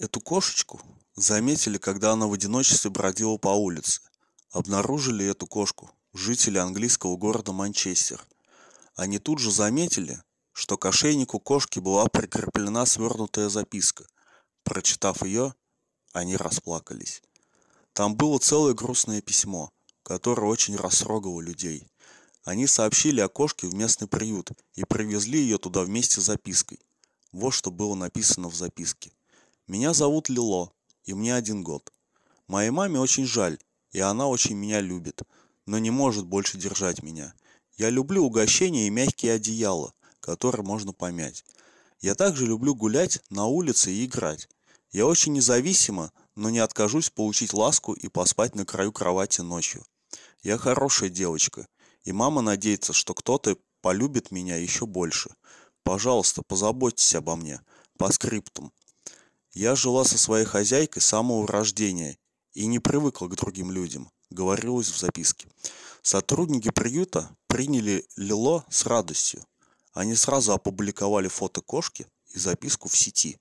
Эту кошечку заметили, когда она в одиночестве бродила по улице. Обнаружили эту кошку жители английского города Манчестер. Они тут же заметили, что к ошейнику кошки была прикреплена свернутая записка. Прочитав ее, они расплакались. Там было целое грустное письмо, которое очень растрогало людей. Они сообщили о кошке в местный приют и привезли ее туда вместе с запиской. Вот что было написано в записке. Меня зовут Лило, и мне один год. Моей маме очень жаль, и она очень меня любит, но не может больше держать меня. Я люблю угощения и мягкие одеяла, которые можно помять. Я также люблю гулять на улице и играть. Я очень независима, но не откажусь получить ласку и поспать на краю кровати ночью. Я хорошая девочка, и мама надеется, что кто-то полюбит меня еще больше. Пожалуйста, позаботьтесь обо мне. По скриптам. Я жила со своей хозяйкой с самого рождения и не привыкла к другим людям, говорилось в записке. Сотрудники приюта приняли Лило с радостью. Они сразу опубликовали фото кошки и записку в сети.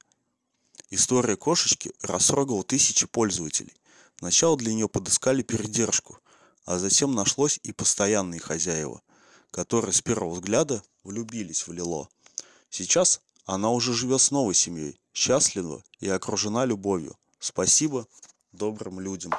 История кошечки растрогала тысячи пользователей. Сначала для нее подыскали передержку, а затем нашлось и постоянные хозяева, которые с первого взгляда влюбились в Лило. Сейчас она уже живет с новой семьей, счастлива и окружена любовью. Спасибо добрым людям.